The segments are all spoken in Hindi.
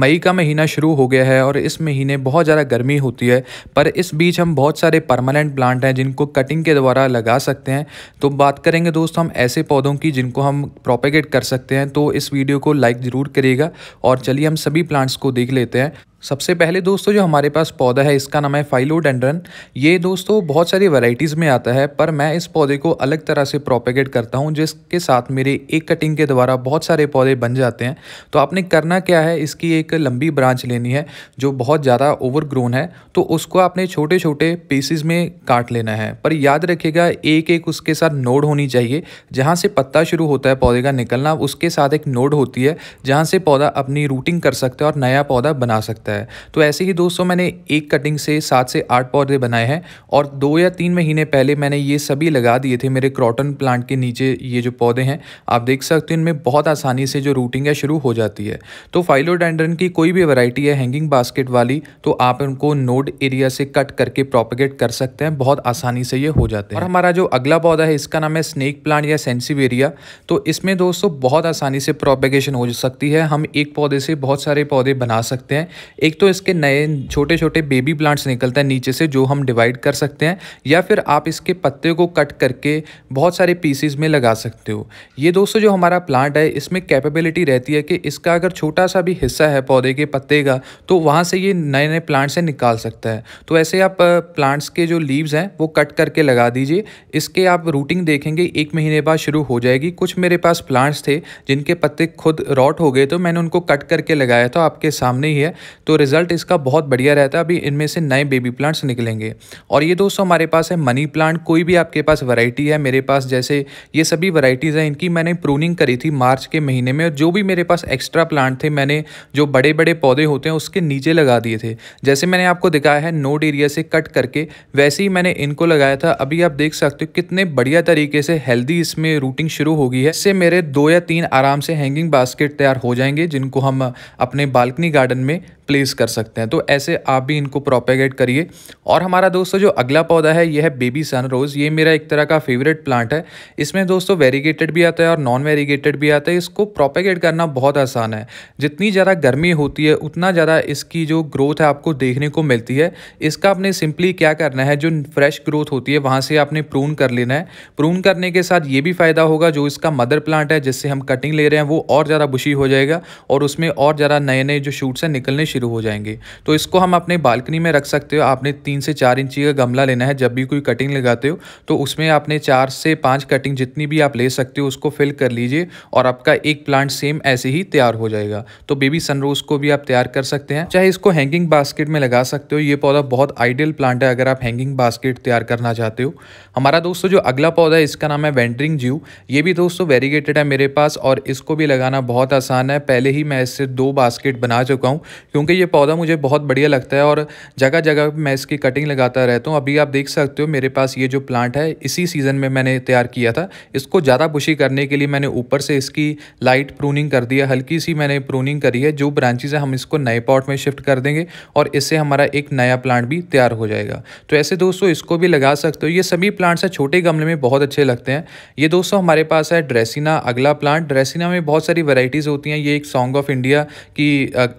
मई का महीना शुरू हो गया है और इस महीने बहुत ज़्यादा गर्मी होती है पर इस बीच हम बहुत सारे परमानेंट प्लांट हैं जिनको कटिंग के द्वारा लगा सकते हैं तो बात करेंगे दोस्त हम ऐसे पौधों की जिनको हम प्रोपेगेट कर सकते हैं तो इस वीडियो को लाइक ज़रूर करिएगा और चलिए हम सभी प्लांट्स को देख लेते हैं सबसे पहले दोस्तों जो हमारे पास पौधा है इसका नाम है फाइलोडेंड्रन ये दोस्तों बहुत सारी वैरायटीज़ में आता है पर मैं इस पौधे को अलग तरह से प्रोपेगेट करता हूँ जिसके साथ मेरे एक कटिंग के द्वारा बहुत सारे पौधे बन जाते हैं तो आपने करना क्या है इसकी एक लंबी ब्रांच लेनी है जो बहुत ज़्यादा ओवरग्रोन है तो उसको आपने छोटे छोटे पीसीज में काट लेना है पर याद रखिएगा एक एक उसके साथ नोड होनी चाहिए जहाँ से पत्ता शुरू होता है पौधे का निकलना उसके साथ एक नोड होती है जहाँ से पौधा अपनी रूटिंग कर सकता है और नया पौधा बना सकता है सकता है तो ऐसे ही दोस्तों मैंने एक कटिंग से सात से आठ पौधे बनाए हैं और दो या तीन महीने पहले मैंने ये सभी लगा दिए थे मेरे क्रॉटन प्लांट के नीचे ये जो पौधे हैं आप देख सकते हैं इनमें बहुत आसानी से जो रूटिंग है शुरू हो जाती है तो फाइलोडेंड्रन की कोई भी वैरायटी है हैंगिंग बास्केट वाली तो आप उनको नोड एरिया से कट करके प्रोपगेट कर सकते हैं बहुत आसानी से ये हो जाते हैं और हमारा जो अगला पौधा है इसका नाम है स्नेक प्लांट या सेंसिवेरिया तो इसमें दोस्तों बहुत आसानी से प्रोपेगेशन हो सकती है हम एक पौधे से बहुत सारे पौधे बना सकते हैं एक तो इसके नए छोटे छोटे बेबी प्लांट्स निकलते हैं नीचे से जो हम डिवाइड कर सकते हैं या फिर आप इसके पत्ते को कट करके बहुत सारे पीसीज में लगा सकते हो ये दोस्तों जो हमारा प्लांट है इसमें कैपेबिलिटी रहती है कि इसका अगर छोटा सा भी हिस्सा है पौधे के पत्ते का तो वहाँ से ये नए नए प्लांट्स से निकाल सकता है तो ऐसे आप प्लांट्स के जो लीव्स हैं वो कट करके लगा दीजिए इसके आप रूटिंग देखेंगे एक महीने बाद शुरू हो जाएगी कुछ मेरे पास प्लांट्स थे जिनके पत्ते खुद रॉट हो गए तो मैंने उनको कट करके लगाया था आपके सामने ही है तो तो रिजल्ट इसका बहुत बढ़िया रहता है अभी इनमें से नए बेबी प्लांट्स निकलेंगे और ये दोस्तों हमारे पास है मनी प्लांट कोई भी आपके पास वैरायटी है मेरे पास जैसे ये सभी वैरायटीज़ हैं इनकी मैंने प्रूनिंग करी थी मार्च के महीने में और जो भी मेरे पास एक्स्ट्रा प्लांट थे मैंने जो बड़े बड़े पौधे होते हैं उसके नीचे लगा दिए थे जैसे मैंने आपको दिखाया है नोड एरिया से कट करके वैसे ही मैंने इनको लगाया था अभी आप देख सकते हो कितने बढ़िया तरीके से हेल्दी इसमें रूटिंग शुरू होगी है इससे मेरे दो या तीन आराम से हैंगिंग बास्केट तैयार हो जाएंगे जिनको हम अपने बालकनी गार्डन में प्लेस कर सकते हैं तो ऐसे आप भी इनको प्रोपेगेट करिए और हमारा दोस्तों जो अगला पौधा है यह है बेबी सनरोज़ ये मेरा एक तरह का फेवरेट प्लांट है इसमें दोस्तों वेरीगेटेड भी आता है और नॉन वेरीगेटेड भी आता है इसको प्रोपेगेट करना बहुत आसान है जितनी ज़्यादा गर्मी होती है उतना ज़्यादा इसकी जो ग्रोथ है आपको देखने को मिलती है इसका आपने सिंपली क्या करना है जो फ्रेश ग्रोथ होती है वहाँ से आपने प्रून कर लेना है प्रून करने के साथ ये भी फ़ायदा होगा जो इसका मदर प्लांट है जिससे हम कटिंग ले रहे हैं वो और ज़्यादा बुशी हो जाएगा और उसमें और ज़्यादा नए नए जो शूट्स हैं निकलने शुरू हो जाएंगे तो इसको हम अपने बालकनी में रख सकते हो आपने तीन से चार इंची का गमला लेना है जब भी कोई कटिंग लगाते हो तो उसमें आपने चार से पाँच कटिंग जितनी भी आप ले सकते हो उसको फिल कर लीजिए और आपका एक प्लांट सेम ऐसे ही तैयार हो जाएगा तो बेबी सनरोज को भी आप तैयार कर सकते हैं चाहे इसको हैंगिंग बास्केट में लगा सकते हो ये पौधा बहुत आइडियल प्लांट है अगर आप हैंगिंग बास्केट तैयार करना चाहते हो हमारा दोस्तों जो अगला पौधा है इसका नाम है वेंडरिंग ज्यू ये भी दोस्तों वेरीगेटेड है मेरे पास और इसको भी लगाना बहुत आसान है पहले ही मैं इससे दो बास्केट बना चुका हूँ क्योंकि ये पौधा मुझे बहुत बढ़िया लगता है और जगह जगह मैं इसकी कटिंग लगाता रहता हूँ अभी आप देख सकते हो मेरे पास ये जो प्लांट है इसी सीज़न में मैंने तैयार किया था इसको ज़्यादा बुशी करने के लिए मैंने ऊपर से इसकी लाइट प्रूनिंग कर दी है हल्की सी मैंने प्रूनिंग करी है जो ब्रांचेज है हम इसको नए पॉट में शिफ्ट कर देंगे और इससे हमारा एक नया प्लांट भी तैयार हो जाएगा तो ऐसे दोस्तों इसको भी लगा सकते हो ये सभी प्लांट्स हैं छोटे गमले में बहुत अच्छे लगते हैं ये दोस्तों हमारे पास है ड्रेसिना अगला प्लांट ड्रेसिना में बहुत सारी वेराइटीज़ होती हैं ये एक सॉन्ग ऑफ इंडिया की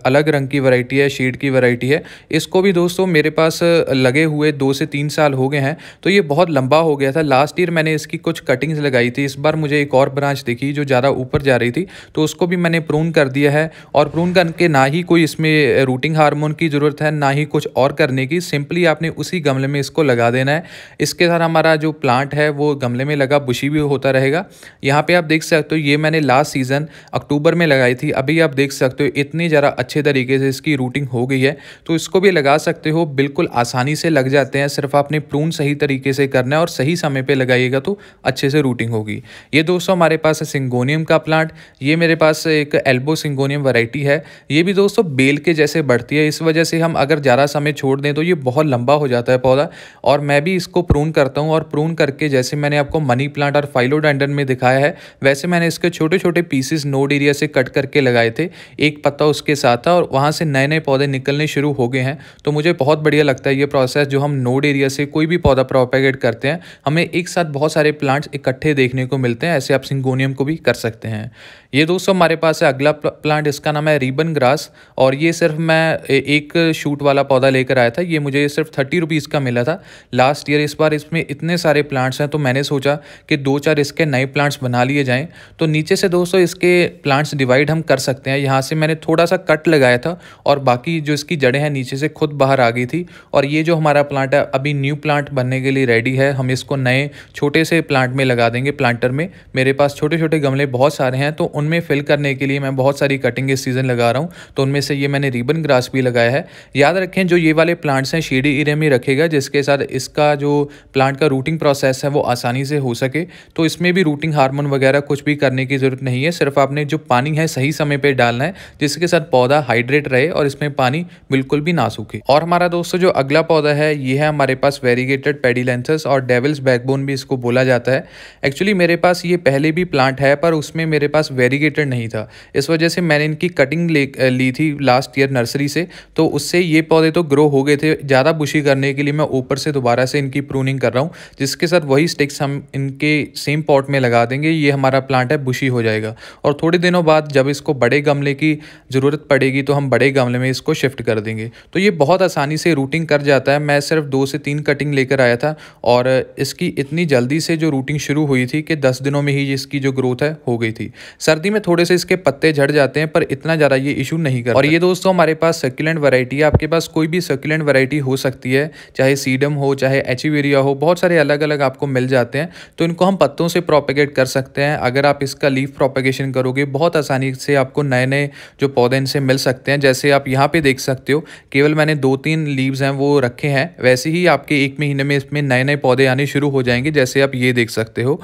अलग रंग की वैरायटी है शेड की वैरायटी है इसको भी दोस्तों मेरे पास लगे हुए दो से तीन साल हो गए हैं तो ये बहुत लंबा हो गया था लास्ट ईयर मैंने इसकी कुछ कटिंग्स लगाई थी इस बार मुझे एक और ब्रांच दिखी जो ज़्यादा ऊपर जा रही थी तो उसको भी मैंने प्रून कर दिया है और प्रून करके ना ही कोई इसमें रूटिंग हारमोन की ज़रूरत है ना ही कुछ और करने की सिंपली आपने उसी गमले में इसको लगा देना है इसके साथ हमारा जो प्लांट है वो गमले में लगा बुशी भी होता रहेगा यहाँ पर आप देख सकते हो ये मैंने लास्ट सीज़न अक्टूबर में लगाई थी अभी आप देख सकते हो इतनी ज़रा अच्छे तरीके से इसकी रूटिंग हो गई है तो इसको भी लगा सकते हो बिल्कुल आसानी से लग जाते हैं सिर्फ आपने प्रून सही तरीके से करना है और सही समय पर लगाइएगा तो अच्छे से रूटिंग होगी ये दोस्तों हमारे पास है सिंगोनियम का प्लांट ये मेरे पास एक एल्बो सिंगोनियम वराइटी है ये भी दोस्तों बेल के जैसे बढ़ती है इस वजह से हम अगर ज़्यादा समय छोड़ दें तो ये बहुत लंबा हो जाता है पौधा और मैं भी इसको प्रून करता हूँ और प्रून करके जैसे मैंने आपको मनी प्लांट और फाइलोडेंडन में दिखाया है वैसे मैंने इसके छोटे छोटे पीसेस नोड एरिया से कट करके लगाए थे एक पत्ता उसके साथ था और वहाँ से नए नए पौधे निकलने शुरू हो गए हैं तो मुझे बहुत बढ़िया लगता है ये प्रोसेस जो हम नोड एरिया से कोई भी पौधा प्रोपेगेट करते हैं हमें एक साथ बहुत सारे प्लांट्स इकट्ठे देखने को मिलते हैं ऐसे आप सिंगोनियम को भी कर सकते हैं ये दोस्तों हमारे पास है अगला प्लांट इसका नाम है रिबन ग्रास और ये सिर्फ मैं एक शूट वाला पौधा लेकर आया था ये मुझे सिर्फ थर्टी रुपीज़ का मिला था लास्ट ईयर इस बार इसमें इतने सारे प्लांट्स हैं तो मैंने सोचा कि दो चार इसके नए प्लांट्स बना लिए जाएँ तो नीचे से दोस्तों इसके प्लांट्स डिवाइड हम कर सकते हैं यहाँ से मैंने थोड़ा सा कट लगाया था और बाकी जो इसकी जड़ें हैं नीचे से खुद बाहर आ गई थी और ये जो हमारा प्लांट है अभी न्यू प्लांट बनने के लिए रेडी है हम इसको नए छोटे से प्लांट में लगा देंगे प्लांटर में मेरे पास छोटे छोटे गमले बहुत सारे हैं तो उन उनमें फिल करने के लिए मैं बहुत सारी कटिंग इस सीज़न लगा रहा हूँ तो उनमें से ये मैंने रिबन ग्रास भी लगाया है याद रखें जो ये वाले प्लांट्स हैं शेडी एरिया में रखेगा जिसके साथ इसका जो प्लांट का रूटिंग प्रोसेस है वो आसानी से हो सके तो इसमें भी रूटिंग हारमोन वगैरह कुछ भी करने की ज़रूरत नहीं है सिर्फ आपने जो पानी है सही समय पर डालना है जिसके साथ पौधा हाइड्रेट रहे और इसमें पानी बिल्कुल भी ना सूखे और हमारा दोस्तों जो अगला पौधा है ये है हमारे पास वेरीगेटेड पेडिलेंथस और डेवल्स बैकबोन भी इसको बोला जाता है एक्चुअली मेरे पास ये पहले भी प्लांट है पर उसमें मेरे पास वेरी सेरिगेटेड नहीं था इस वजह से मैंने इनकी कटिंग ले ली थी लास्ट ईयर नर्सरी से तो उससे ये पौधे तो ग्रो हो गए थे ज़्यादा बुशी करने के लिए मैं ऊपर से दोबारा से इनकी प्रूनिंग कर रहा हूँ जिसके साथ वही स्टिक्स हम इनके सेम पॉट में लगा देंगे ये हमारा प्लांट है बुशी हो जाएगा और थोड़े दिनों बाद जब इसको बड़े गमले की ज़रूरत पड़ेगी तो हम बड़े गमले में इसको शिफ्ट कर देंगे तो ये बहुत आसानी से रूटिंग कर जाता है मैं सिर्फ दो से तीन कटिंग लेकर आया था और इसकी इतनी जल्दी से जो रूटिंग शुरू हुई थी कि दस दिनों में ही इसकी जो ग्रोथ है हो गई थी सर्दी सर्दी में थोड़े से इसके पत्ते झड़ जाते हैं पर इतना ज़्यादा ये इशू नहीं करता और ये दोस्तों हमारे पास सर्कुलेंट वैरायटी है आपके पास कोई भी सर्कुलेंट वैरायटी हो सकती है चाहे सीडम हो चाहे एचिवेरिया हो बहुत सारे अलग अलग आपको मिल जाते हैं तो इनको हम पत्तों से प्रोपेगेट कर सकते हैं अगर आप इसका लीफ प्रोपेगेशन करोगे बहुत आसानी से आपको नए नए जो पौधे इनसे मिल सकते हैं जैसे आप यहाँ पे देख सकते हो केवल मैंने दो तीन लीव्स हैं वो रखे हैं वैसे ही आपके एक महीने में इसमें नए नए पौधे आने शुरू हो जाएंगे जैसे आप ये देख सकते हो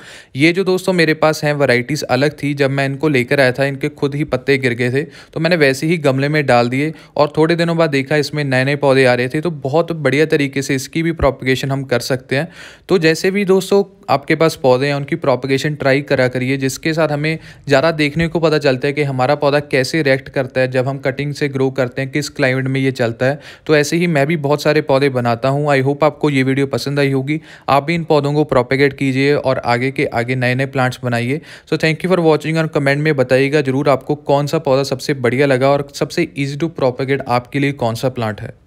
ये जो दोस्तों मेरे पास हैं वराइटीज़ अलग थी जब मैं इनको इनको लेकर आया था इनके खुद ही पत्ते गिर गए थे तो मैंने वैसे ही गमले में डाल दिए और थोड़े दिनों बाद देखा इसमें नए नए पौधे आ रहे थे तो बहुत बढ़िया तरीके से इसकी भी प्रॉपिगेशन हम कर सकते हैं तो जैसे भी दोस्तों आपके पास पौधे हैं उनकी प्रोपगेशन ट्राई करा करिए जिसके साथ हमें ज़्यादा देखने को पता चलता है कि हमारा पौधा कैसे रिएक्ट करता है जब हम कटिंग से ग्रो करते हैं किस क्लाइमेट में ये चलता है तो ऐसे ही मैं भी बहुत सारे पौधे बनाता हूँ आई होप आपको ये वीडियो पसंद आई होगी आप भी इन पौधों को प्रोपेगेट कीजिए और आगे के आगे नए नए प्लांट्स बनाइए so thank you for watching और कमेंट में बताइएगा जरूर आपको कौन सा पौधा सबसे बढ़िया लगा और सबसे ईजी टू प्रोपेगेट आपके लिए कौन सा प्लांट है